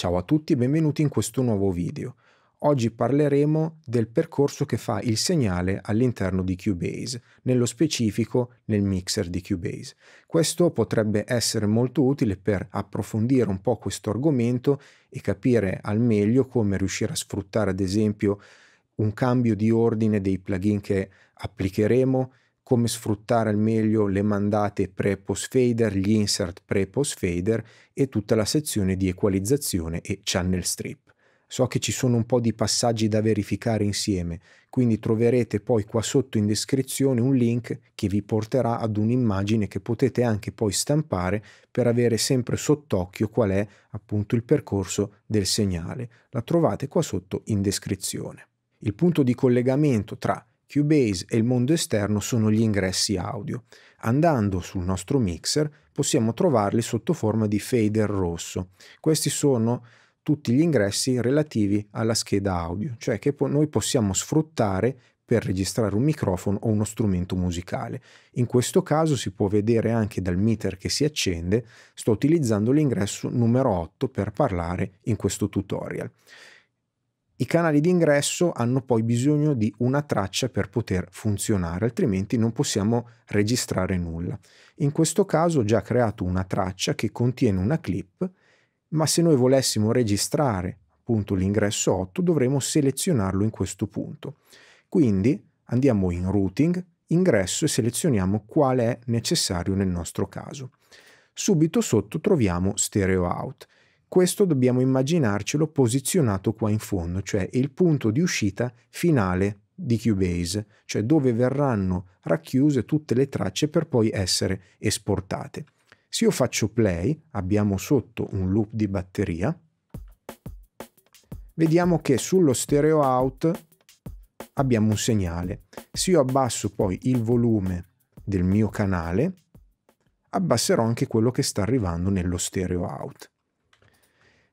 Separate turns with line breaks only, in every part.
Ciao a tutti e benvenuti in questo nuovo video. Oggi parleremo del percorso che fa il segnale all'interno di Cubase, nello specifico nel mixer di Cubase. Questo potrebbe essere molto utile per approfondire un po' questo argomento e capire al meglio come riuscire a sfruttare ad esempio un cambio di ordine dei plugin che applicheremo, come sfruttare al meglio le mandate pre-post fader, gli insert pre-post fader e tutta la sezione di equalizzazione e channel strip. So che ci sono un po' di passaggi da verificare insieme, quindi troverete poi qua sotto in descrizione un link che vi porterà ad un'immagine che potete anche poi stampare per avere sempre sott'occhio qual è appunto il percorso del segnale. La trovate qua sotto in descrizione. Il punto di collegamento tra Cubase e il mondo esterno sono gli ingressi audio. Andando sul nostro mixer possiamo trovarli sotto forma di fader rosso. Questi sono tutti gli ingressi relativi alla scheda audio, cioè che po noi possiamo sfruttare per registrare un microfono o uno strumento musicale. In questo caso si può vedere anche dal meter che si accende, sto utilizzando l'ingresso numero 8 per parlare in questo tutorial. I canali di ingresso hanno poi bisogno di una traccia per poter funzionare, altrimenti non possiamo registrare nulla. In questo caso ho già creato una traccia che contiene una clip, ma se noi volessimo registrare appunto l'ingresso 8 dovremo selezionarlo in questo punto. Quindi andiamo in routing, ingresso e selezioniamo qual è necessario nel nostro caso. Subito sotto troviamo stereo out questo dobbiamo immaginarcelo posizionato qua in fondo, cioè il punto di uscita finale di Cubase, cioè dove verranno racchiuse tutte le tracce per poi essere esportate. Se io faccio play, abbiamo sotto un loop di batteria, vediamo che sullo stereo out abbiamo un segnale. Se io abbasso poi il volume del mio canale, abbasserò anche quello che sta arrivando nello stereo out.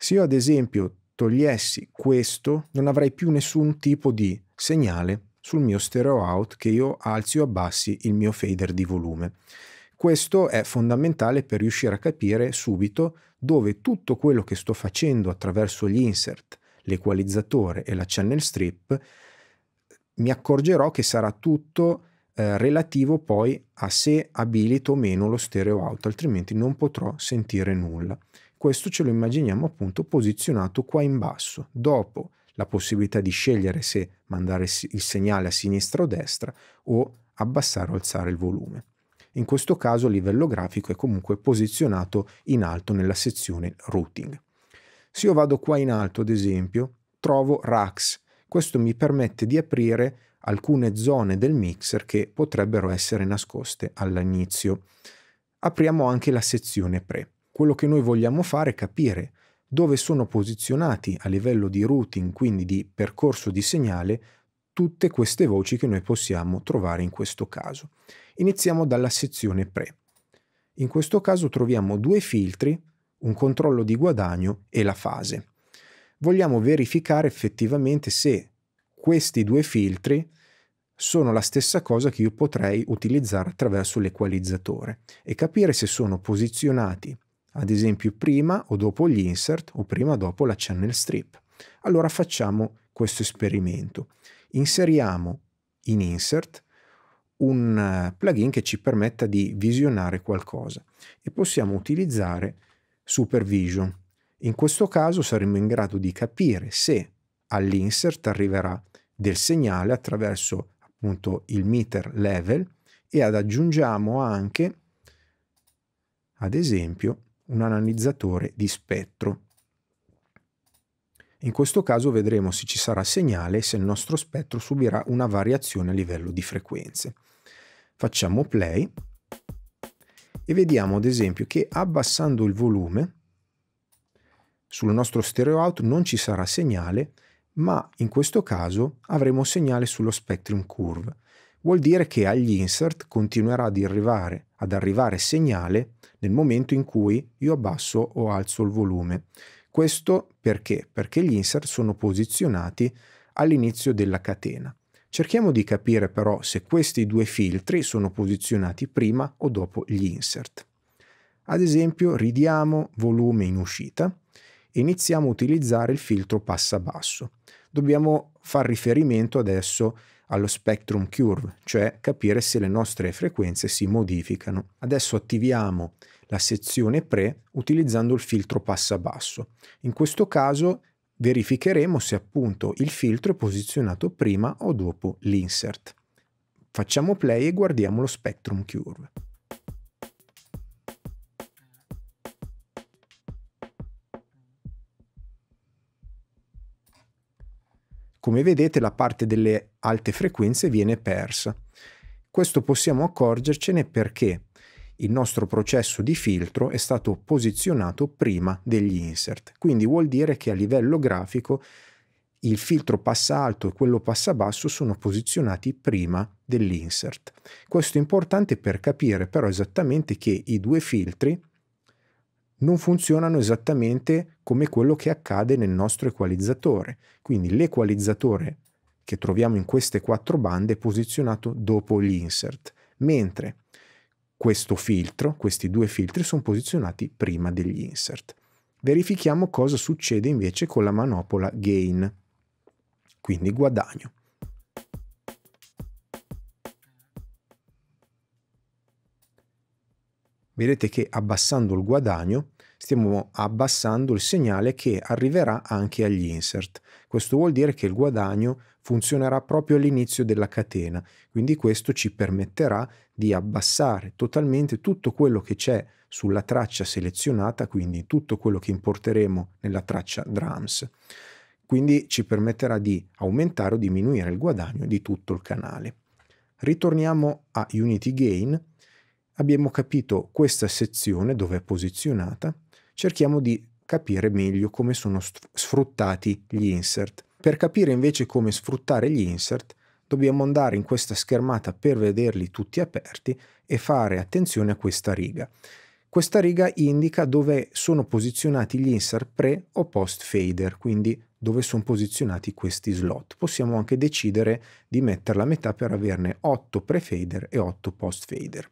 Se io ad esempio togliessi questo, non avrei più nessun tipo di segnale sul mio stereo out che io alzi o abbassi il mio fader di volume. Questo è fondamentale per riuscire a capire subito dove tutto quello che sto facendo attraverso gli insert, l'equalizzatore e la channel strip, mi accorgerò che sarà tutto eh, relativo poi a se abilito o meno lo stereo out, altrimenti non potrò sentire nulla questo ce lo immaginiamo appunto posizionato qua in basso, dopo la possibilità di scegliere se mandare il segnale a sinistra o destra o abbassare o alzare il volume. In questo caso a livello grafico è comunque posizionato in alto nella sezione routing. Se io vado qua in alto, ad esempio, trovo Rax, Questo mi permette di aprire alcune zone del mixer che potrebbero essere nascoste all'inizio. Apriamo anche la sezione pre. Quello che noi vogliamo fare è capire dove sono posizionati a livello di routing, quindi di percorso di segnale, tutte queste voci che noi possiamo trovare in questo caso. Iniziamo dalla sezione pre. In questo caso troviamo due filtri, un controllo di guadagno e la fase. Vogliamo verificare effettivamente se questi due filtri sono la stessa cosa che io potrei utilizzare attraverso l'equalizzatore e capire se sono posizionati ad esempio prima o dopo gli insert o prima o dopo la channel strip. Allora facciamo questo esperimento. Inseriamo in insert un eh, plugin che ci permetta di visionare qualcosa e possiamo utilizzare supervision. In questo caso saremo in grado di capire se all'insert arriverà del segnale attraverso appunto il meter level e ad aggiungiamo anche ad esempio un analizzatore di spettro. In questo caso vedremo se ci sarà segnale e se il nostro spettro subirà una variazione a livello di frequenze. Facciamo play e vediamo ad esempio che abbassando il volume sul nostro stereo out non ci sarà segnale, ma in questo caso avremo segnale sullo spectrum curve vuol dire che agli insert continuerà ad arrivare, ad arrivare segnale nel momento in cui io abbasso o alzo il volume. Questo perché? Perché gli insert sono posizionati all'inizio della catena. Cerchiamo di capire però se questi due filtri sono posizionati prima o dopo gli insert. Ad esempio ridiamo volume in uscita e iniziamo a utilizzare il filtro passa basso. Dobbiamo far riferimento adesso a allo spectrum curve, cioè capire se le nostre frequenze si modificano. Adesso attiviamo la sezione pre utilizzando il filtro passa-basso. In questo caso verificheremo se appunto il filtro è posizionato prima o dopo l'insert. Facciamo play e guardiamo lo spectrum curve. Come vedete la parte delle alte frequenze viene persa. Questo possiamo accorgercene perché il nostro processo di filtro è stato posizionato prima degli insert, quindi vuol dire che a livello grafico il filtro passa alto e quello passa basso sono posizionati prima dell'insert. Questo è importante per capire però esattamente che i due filtri non funzionano esattamente come quello che accade nel nostro equalizzatore. Quindi l'equalizzatore che troviamo in queste quattro bande è posizionato dopo l'insert, mentre questo filtro, questi due filtri sono posizionati prima degli insert. Verifichiamo cosa succede invece con la manopola gain, quindi guadagno. vedete che abbassando il guadagno stiamo abbassando il segnale che arriverà anche agli insert. Questo vuol dire che il guadagno funzionerà proprio all'inizio della catena, quindi questo ci permetterà di abbassare totalmente tutto quello che c'è sulla traccia selezionata, quindi tutto quello che importeremo nella traccia drums. Quindi ci permetterà di aumentare o diminuire il guadagno di tutto il canale. Ritorniamo a Unity Gain abbiamo capito questa sezione dove è posizionata, cerchiamo di capire meglio come sono sfruttati gli insert. Per capire invece come sfruttare gli insert, dobbiamo andare in questa schermata per vederli tutti aperti e fare attenzione a questa riga. Questa riga indica dove sono posizionati gli insert pre o post fader, quindi dove sono posizionati questi slot. Possiamo anche decidere di metterla a metà per averne 8 pre fader e 8 post fader.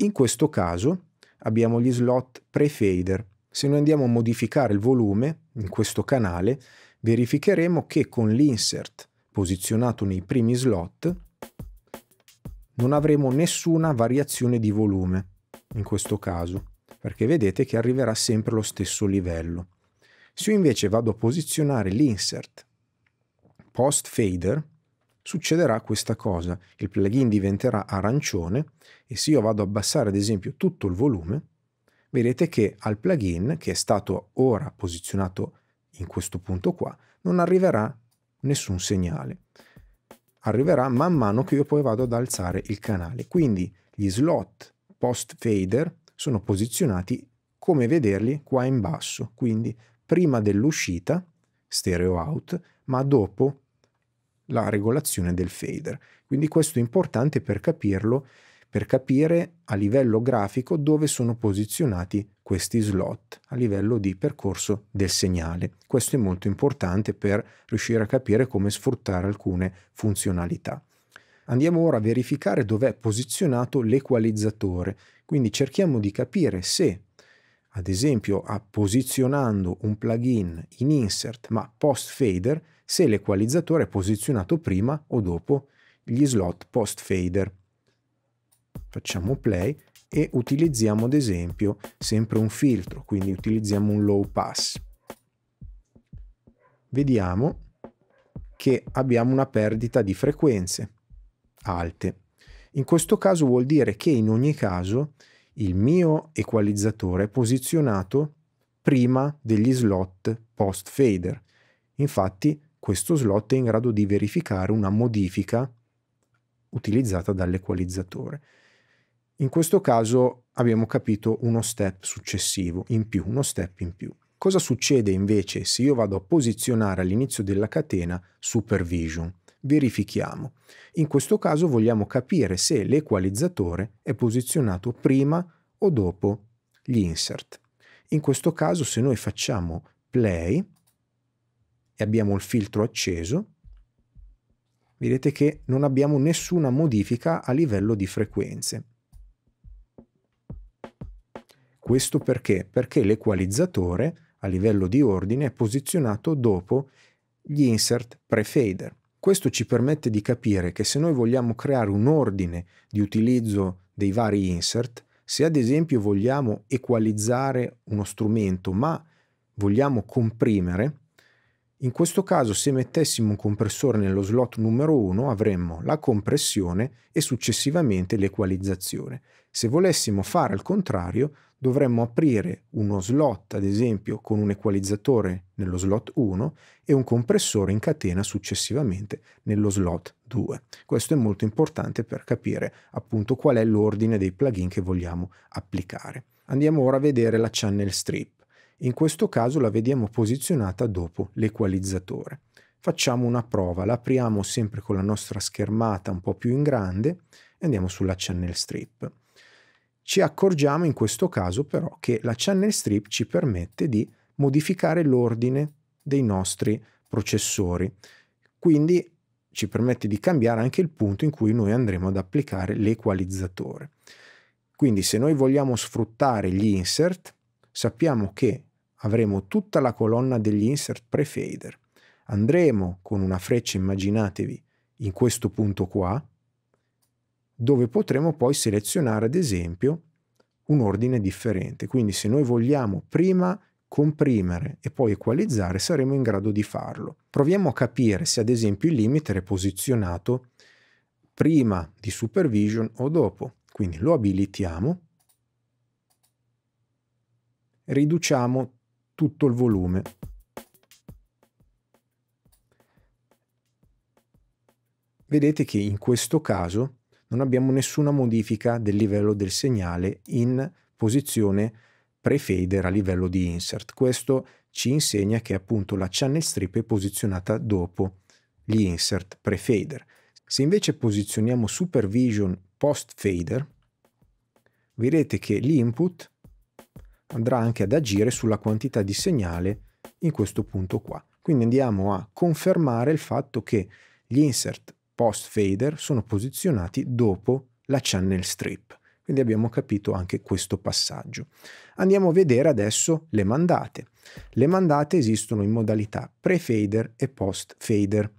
In questo caso abbiamo gli slot pre-fader. Se noi andiamo a modificare il volume in questo canale, verificheremo che con l'insert posizionato nei primi slot non avremo nessuna variazione di volume in questo caso, perché vedete che arriverà sempre allo stesso livello. Se io invece vado a posizionare l'insert post fader, succederà questa cosa. Il plugin diventerà arancione e se io vado ad abbassare ad esempio tutto il volume, vedete che al plugin, che è stato ora posizionato in questo punto qua, non arriverà nessun segnale. Arriverà man mano che io poi vado ad alzare il canale. Quindi gli slot post fader sono posizionati come vederli qua in basso, quindi prima dell'uscita stereo out, ma dopo la regolazione del fader. Quindi questo è importante per capirlo, per capire a livello grafico dove sono posizionati questi slot a livello di percorso del segnale. Questo è molto importante per riuscire a capire come sfruttare alcune funzionalità. Andiamo ora a verificare dove è posizionato l'equalizzatore, quindi cerchiamo di capire se ad esempio a posizionando un plugin in insert ma post fader se l'equalizzatore è posizionato prima o dopo gli slot post fader. Facciamo play e utilizziamo ad esempio sempre un filtro, quindi utilizziamo un low pass. Vediamo che abbiamo una perdita di frequenze alte. In questo caso vuol dire che in ogni caso il mio equalizzatore è posizionato prima degli slot post fader. Infatti questo slot è in grado di verificare una modifica utilizzata dall'equalizzatore. In questo caso abbiamo capito uno step successivo in più, uno step in più. Cosa succede invece se io vado a posizionare all'inizio della catena supervision? verifichiamo. In questo caso vogliamo capire se l'equalizzatore è posizionato prima o dopo gli insert. In questo caso se noi facciamo play e abbiamo il filtro acceso, vedete che non abbiamo nessuna modifica a livello di frequenze. Questo perché? Perché l'equalizzatore a livello di ordine è posizionato dopo gli insert pre-fader. Questo ci permette di capire che se noi vogliamo creare un ordine di utilizzo dei vari insert, se ad esempio vogliamo equalizzare uno strumento ma vogliamo comprimere, in questo caso se mettessimo un compressore nello slot numero 1 avremmo la compressione e successivamente l'equalizzazione. Se volessimo fare al contrario dovremmo aprire uno slot ad esempio con un equalizzatore nello slot 1 e un compressore in catena successivamente nello slot 2. Questo è molto importante per capire appunto qual è l'ordine dei plugin che vogliamo applicare. Andiamo ora a vedere la channel strip. In questo caso la vediamo posizionata dopo l'equalizzatore. Facciamo una prova, la apriamo sempre con la nostra schermata un po' più in grande e andiamo sulla channel strip. Ci accorgiamo in questo caso però che la channel strip ci permette di modificare l'ordine dei nostri processori, quindi ci permette di cambiare anche il punto in cui noi andremo ad applicare l'equalizzatore. Quindi se noi vogliamo sfruttare gli insert, sappiamo che avremo tutta la colonna degli insert pre-fader. Andremo con una freccia, immaginatevi, in questo punto qua, dove potremo poi selezionare ad esempio un ordine differente. Quindi se noi vogliamo prima comprimere e poi equalizzare saremo in grado di farlo. Proviamo a capire se ad esempio il limiter è posizionato prima di supervision o dopo. Quindi lo abilitiamo, riduciamo tutto il volume. Vedete che in questo caso non abbiamo nessuna modifica del livello del segnale in posizione pre-fader a livello di insert. Questo ci insegna che appunto la channel strip è posizionata dopo gli insert pre-fader. Se invece posizioniamo supervision post-fader, vedete che l'input andrà anche ad agire sulla quantità di segnale in questo punto qua. Quindi andiamo a confermare il fatto che gli insert post fader sono posizionati dopo la channel strip. Quindi abbiamo capito anche questo passaggio. Andiamo a vedere adesso le mandate. Le mandate esistono in modalità pre-fader e post-fader.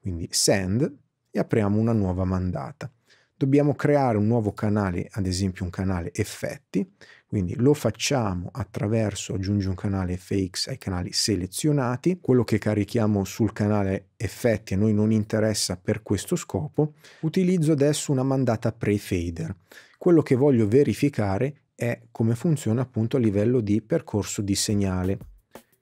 Quindi send e apriamo una nuova mandata. Dobbiamo creare un nuovo canale, ad esempio un canale effetti, quindi lo facciamo attraverso, aggiungi un canale FX ai canali selezionati, quello che carichiamo sul canale effetti a noi non interessa per questo scopo, utilizzo adesso una mandata pre-fader. Quello che voglio verificare è come funziona appunto a livello di percorso di segnale.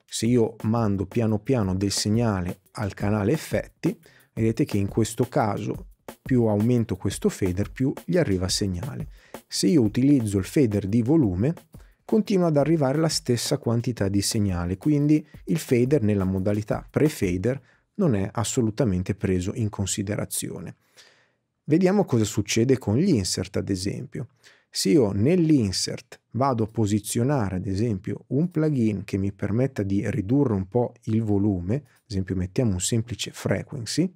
Se io mando piano piano del segnale al canale effetti, vedete che in questo caso più aumento questo fader più gli arriva segnale. Se io utilizzo il fader di volume, continua ad arrivare la stessa quantità di segnale, quindi il fader nella modalità pre-fader non è assolutamente preso in considerazione. Vediamo cosa succede con gli insert, ad esempio. Se io nell'insert vado a posizionare ad esempio un plugin che mi permetta di ridurre un po' il volume, ad esempio mettiamo un semplice frequency,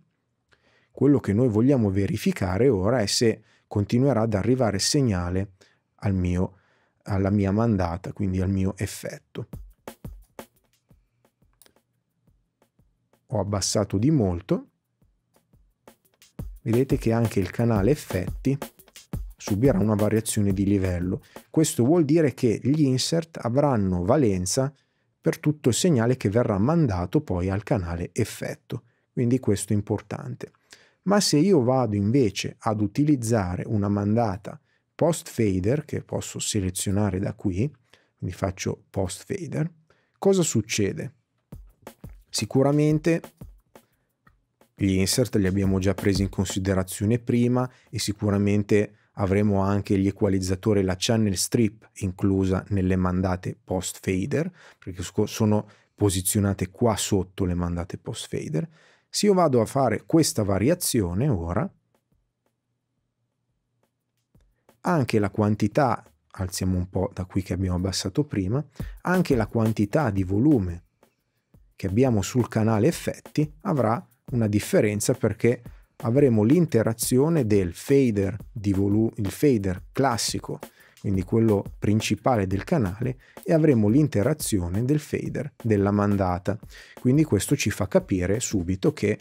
quello che noi vogliamo verificare ora è se continuerà ad arrivare segnale al mio, alla mia mandata, quindi al mio effetto. Ho abbassato di molto. Vedete che anche il canale effetti subirà una variazione di livello. Questo vuol dire che gli insert avranno valenza per tutto il segnale che verrà mandato poi al canale effetto. Quindi questo è importante. Ma se io vado invece ad utilizzare una mandata post fader che posso selezionare da qui, quindi faccio post fader, cosa succede? Sicuramente gli insert li abbiamo già presi in considerazione prima e sicuramente avremo anche gli equalizzatori e la channel strip inclusa nelle mandate post fader perché sono posizionate qua sotto le mandate post fader se io vado a fare questa variazione ora, anche la quantità, alziamo un po' da qui che abbiamo abbassato prima, anche la quantità di volume che abbiamo sul canale effetti avrà una differenza perché avremo l'interazione del fader, di volu- il fader classico quindi quello principale del canale, e avremo l'interazione del fader, della mandata. Quindi questo ci fa capire subito che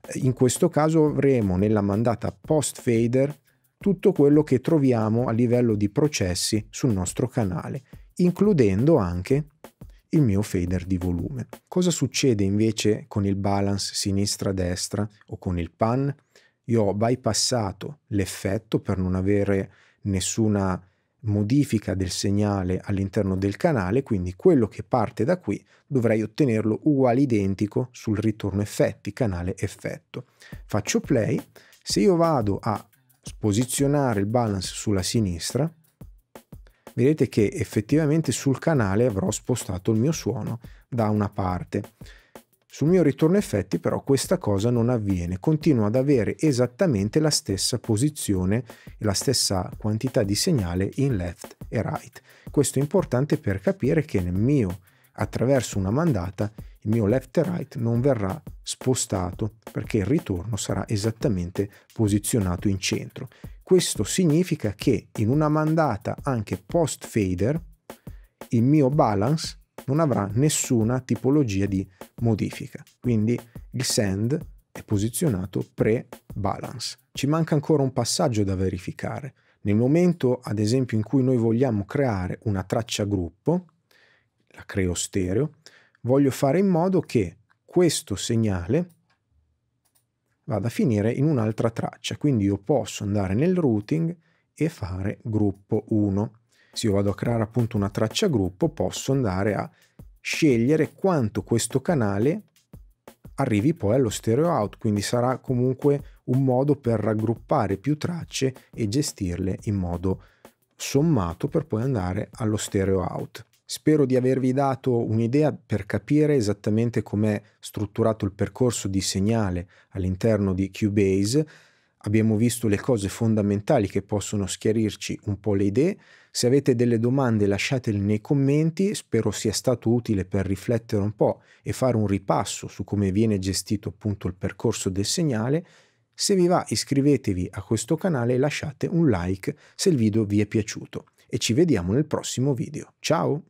eh, in questo caso avremo nella mandata post fader tutto quello che troviamo a livello di processi sul nostro canale, includendo anche il mio fader di volume. Cosa succede invece con il balance sinistra-destra o con il pan? Io ho bypassato l'effetto per non avere nessuna modifica del segnale all'interno del canale, quindi quello che parte da qui dovrei ottenerlo uguale identico sul ritorno effetti, canale effetto. Faccio play, se io vado a posizionare il balance sulla sinistra, vedete che effettivamente sul canale avrò spostato il mio suono da una parte. Sul mio ritorno effetti però questa cosa non avviene, continuo ad avere esattamente la stessa posizione e la stessa quantità di segnale in left e right. Questo è importante per capire che nel mio, attraverso una mandata, il mio left e right non verrà spostato perché il ritorno sarà esattamente posizionato in centro. Questo significa che in una mandata anche post fader il mio balance non avrà nessuna tipologia di modifica. Quindi il send è posizionato pre-balance. Ci manca ancora un passaggio da verificare. Nel momento, ad esempio, in cui noi vogliamo creare una traccia gruppo, la creo stereo, voglio fare in modo che questo segnale vada a finire in un'altra traccia. Quindi io posso andare nel routing e fare gruppo 1 se io vado a creare appunto una traccia gruppo, posso andare a scegliere quanto questo canale arrivi poi allo stereo out, quindi sarà comunque un modo per raggruppare più tracce e gestirle in modo sommato per poi andare allo stereo out. Spero di avervi dato un'idea per capire esattamente com'è strutturato il percorso di segnale all'interno di Cubase abbiamo visto le cose fondamentali che possono schiarirci un po' le idee. Se avete delle domande lasciatele nei commenti, spero sia stato utile per riflettere un po' e fare un ripasso su come viene gestito appunto il percorso del segnale. Se vi va iscrivetevi a questo canale e lasciate un like se il video vi è piaciuto e ci vediamo nel prossimo video. Ciao!